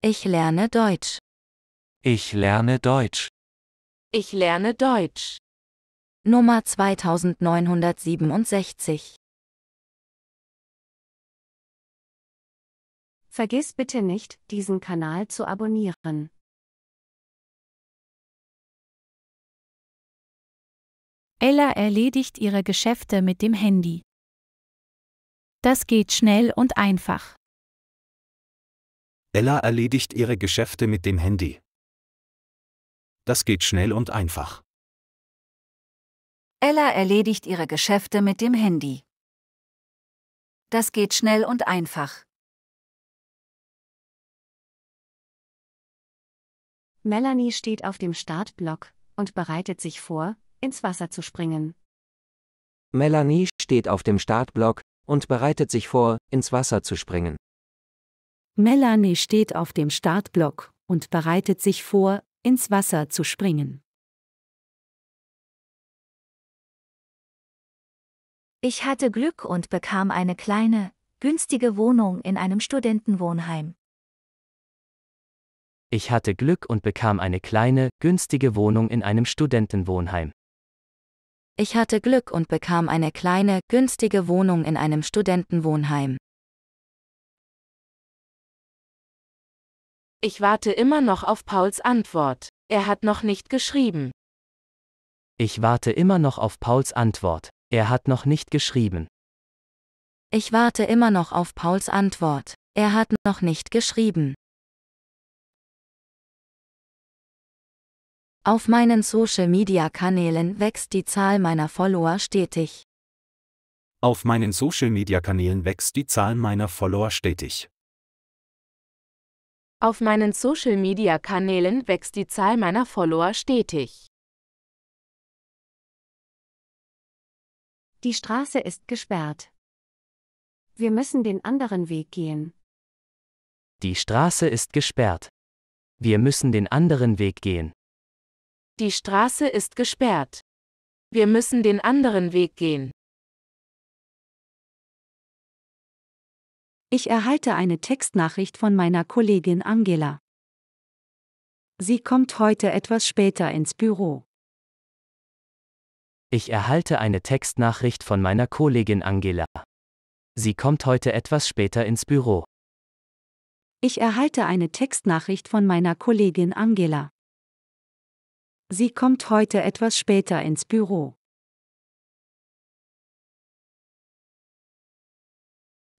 Ich lerne Deutsch. Ich lerne Deutsch. Ich lerne Deutsch. Nummer 2967. Vergiss bitte nicht, diesen Kanal zu abonnieren. Ella erledigt ihre Geschäfte mit dem Handy. Das geht schnell und einfach. Ella erledigt ihre Geschäfte mit dem Handy. Das geht schnell und einfach. Ella erledigt ihre Geschäfte mit dem Handy. Das geht schnell und einfach. Melanie steht auf dem Startblock und bereitet sich vor, ins Wasser zu springen. Melanie steht auf dem Startblock und bereitet sich vor, ins Wasser zu springen. Melanie steht auf dem Startblock und bereitet sich vor, ins Wasser zu springen. Ich hatte Glück und bekam eine kleine, günstige Wohnung in einem Studentenwohnheim. Ich hatte Glück und bekam eine kleine, günstige Wohnung in einem Studentenwohnheim. Ich hatte Glück und bekam eine kleine, günstige Wohnung in einem Studentenwohnheim. Ich warte immer noch auf Pauls Antwort. Er hat noch nicht geschrieben. Ich warte immer noch auf Pauls Antwort. Er hat noch nicht geschrieben. Ich warte immer noch auf Pauls Antwort. Er hat noch nicht geschrieben. Auf meinen Social-Media-Kanälen wächst die Zahl meiner Follower stetig. Auf meinen Social-Media-Kanälen wächst die Zahl meiner Follower stetig. Auf meinen Social-Media-Kanälen wächst die Zahl meiner Follower stetig. Die Straße ist gesperrt. Wir müssen den anderen Weg gehen. Die Straße ist gesperrt. Wir müssen den anderen Weg gehen. Die Straße ist gesperrt. Wir müssen den anderen Weg gehen. Ich erhalte eine Textnachricht von meiner Kollegin Angela. Sie kommt heute etwas später ins Büro. Ich erhalte eine Textnachricht von meiner Kollegin Angela. Sie kommt heute etwas später ins Büro. Ich erhalte eine Textnachricht von meiner Kollegin Angela. Sie kommt heute etwas später ins Büro.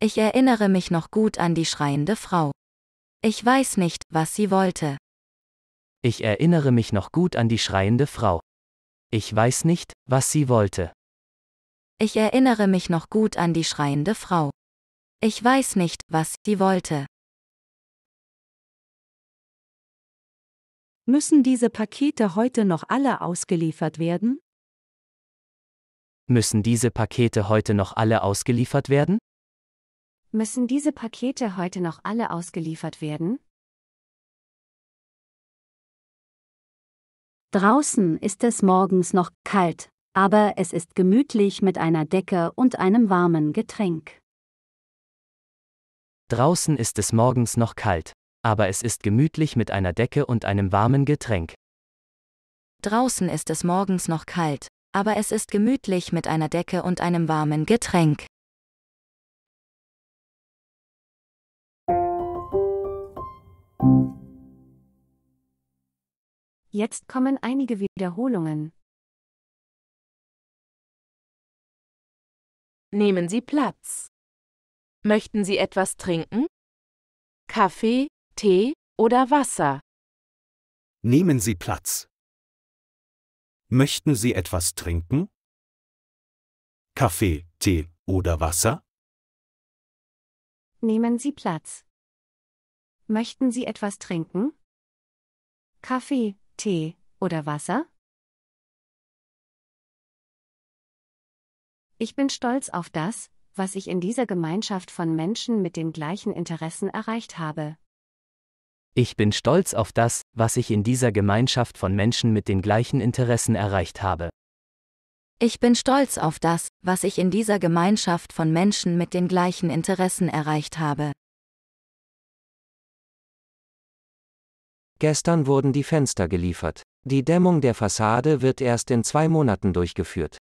Ich erinnere mich noch gut an die schreiende Frau. Ich weiß nicht, was sie wollte. Ich erinnere mich noch gut an die schreiende Frau. Ich weiß nicht, was sie wollte. Ich erinnere mich noch gut an die schreiende Frau. Ich weiß nicht, was sie wollte. Müssen diese Pakete heute noch alle ausgeliefert werden? Müssen diese Pakete heute noch alle ausgeliefert werden? Müssen diese Pakete heute noch alle ausgeliefert werden? Draußen ist es morgens noch kalt, aber es ist gemütlich mit einer Decke und einem warmen Getränk. Draußen ist es morgens noch kalt, aber es ist gemütlich mit einer Decke und einem warmen Getränk. Draußen ist es morgens noch kalt, aber es ist gemütlich mit einer Decke und einem warmen Getränk. Jetzt kommen einige Wiederholungen. Nehmen Sie Platz. Möchten Sie etwas trinken? Kaffee, Tee oder Wasser? Nehmen Sie Platz. Möchten Sie etwas trinken? Kaffee, Tee oder Wasser? Nehmen Sie Platz. Möchten Sie etwas trinken? Kaffee, Tee oder Wasser? Ich bin stolz auf das, was ich in dieser Gemeinschaft von Menschen mit den gleichen Interessen erreicht habe. Ich bin stolz auf das, was ich in dieser Gemeinschaft von Menschen mit den gleichen Interessen erreicht habe. Ich bin stolz auf das, was ich in dieser Gemeinschaft von Menschen mit den gleichen Interessen erreicht habe. Gestern wurden die Fenster geliefert. Die Dämmung der Fassade wird erst in zwei Monaten durchgeführt.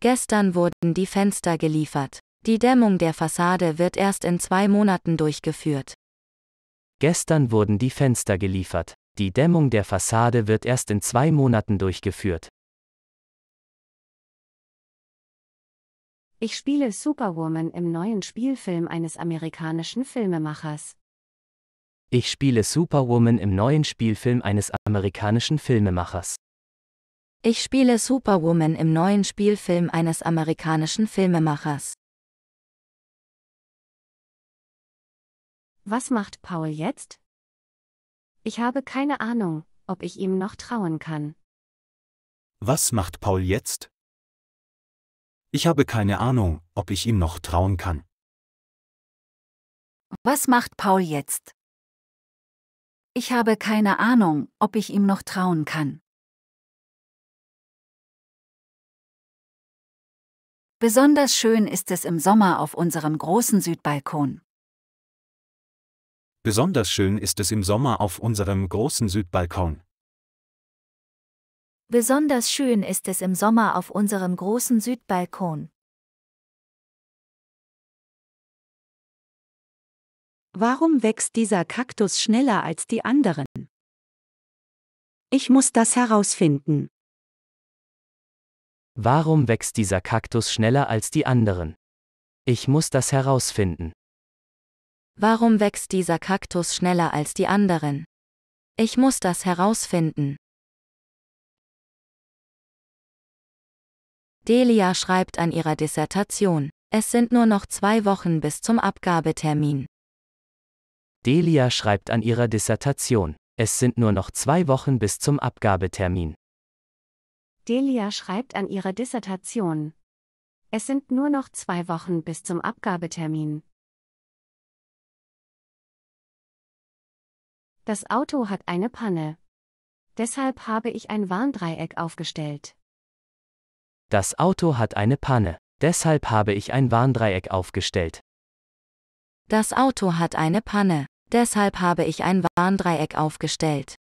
Gestern wurden die Fenster geliefert. Die Dämmung der Fassade wird erst in zwei Monaten durchgeführt. Gestern wurden die Fenster geliefert. Die Dämmung der Fassade wird erst in zwei Monaten durchgeführt. Ich spiele Superwoman im neuen Spielfilm eines amerikanischen Filmemachers. Ich spiele Superwoman im neuen Spielfilm eines amerikanischen Filmemachers. Ich spiele Superwoman im neuen Spielfilm eines amerikanischen Filmemachers. Was macht Paul jetzt? Ich habe keine Ahnung, ob ich ihm noch trauen kann. Was macht Paul jetzt? Ich habe keine Ahnung, ob ich ihm noch trauen kann. Was macht Paul jetzt? Ich habe keine Ahnung, ob ich ihm noch trauen kann. Besonders schön ist es im Sommer auf unserem großen Südbalkon. Besonders schön ist es im Sommer auf unserem großen Südbalkon. Besonders schön ist es im Sommer auf unserem großen Südbalkon. Warum wächst dieser Kaktus schneller als die anderen? Ich muss das herausfinden. Warum wächst dieser Kaktus schneller als die anderen? Ich muss das herausfinden. Warum wächst dieser Kaktus schneller als die anderen? Ich muss das herausfinden. Delia schreibt an ihrer Dissertation. Es sind nur noch zwei Wochen bis zum Abgabetermin. Delia schreibt an ihrer Dissertation. Es sind nur noch zwei Wochen bis zum Abgabetermin. Delia schreibt an ihrer Dissertation. Es sind nur noch zwei Wochen bis zum Abgabetermin. Das Auto hat eine Panne. Deshalb habe ich ein Warndreieck aufgestellt. Das Auto hat eine Panne. Deshalb habe ich ein Warndreieck aufgestellt. Das Auto hat eine Panne. Deshalb habe ich ein Warndreieck aufgestellt.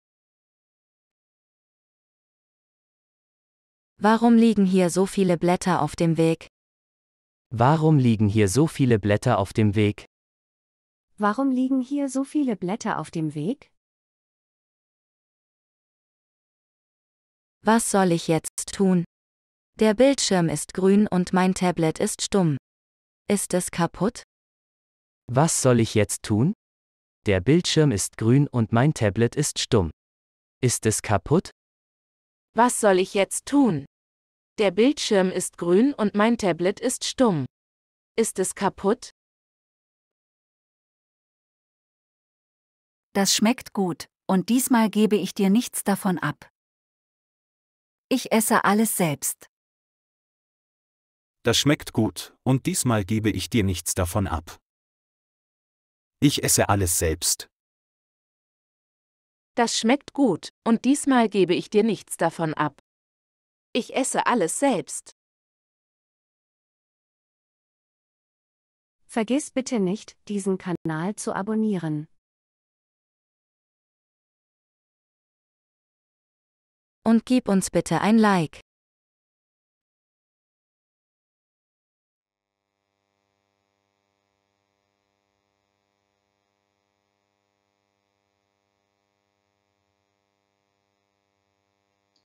Warum liegen hier so viele Blätter auf dem Weg? Warum liegen hier so viele Blätter auf dem Weg? Warum liegen hier so viele Blätter auf dem Weg? Was soll ich jetzt tun? Der Bildschirm ist grün und mein Tablet ist stumm. Ist es kaputt? Was soll ich jetzt tun? Der Bildschirm ist grün und mein Tablet ist stumm. Ist es kaputt? Was soll ich jetzt tun? Der Bildschirm ist grün und mein Tablet ist stumm. Ist es kaputt? Das schmeckt gut, und diesmal gebe ich dir nichts davon ab. Ich esse alles selbst. Das schmeckt gut, und diesmal gebe ich dir nichts davon ab. Ich esse alles selbst. Das schmeckt gut, und diesmal gebe ich dir nichts davon ab. Ich esse alles selbst. Vergiss bitte nicht, diesen Kanal zu abonnieren. Und gib uns bitte ein Like.